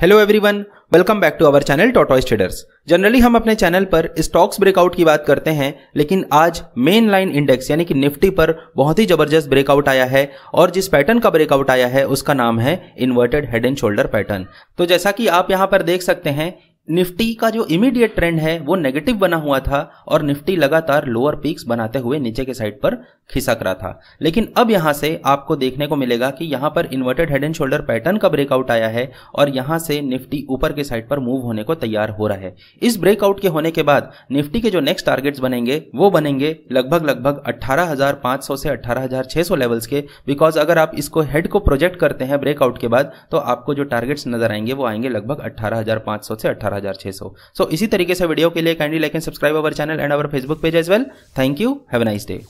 hello everyone welcome back to our channel tortoise traders generally हम अपने channel पर stocks breakout की बात करते हैं लेकिन आज मेन लाइन इंडेक्स यानी कि निफ्टी पर बहुत ही जबरदस्त ब्रेकआउट आया है और जिस पैटर्न का ब्रेकआउट आया है उसका नाम है inverted head and shoulder pattern तो जैसा कि आप यहां पर देख सकते हैं निफ्टी का जो इमीडिएट ट्रेंड है वो नेगेटिव बना हुआ था और निफ्टी लगातार लोअर पीक्स बनाते हुए नीचे के साइड पर खिसक रहा था लेकिन अब यहां से आपको देखने को मिलेगा कि यहां पर inverted head and shoulder pattern का ब्रेकआउट आया है और यहां से निफ्टी ऊपर के साइड पर मूव होने को तैयार हो रहा है इस ब्रेकआउट के होने के बाद निफ्टी के जो नेक्स्ट टारगेट्स बनेंगे वो बनेंगे लगभग लगभग अट्ठारह से अट्ठारह लेवल्स के बिकॉज अगर आप इसको हेड को प्रोजेक्ट करते हैं ब्रेकआउट के बाद तो आपको जो टारगेट्स नजर आएंगे वो आएंगे लगभग अट्ठारह से अट्ठारह हजार सौ सो इसी तरीके से वीडियो के लिए kindly like and subscribe our channel and our Facebook page as well thank you have a nice day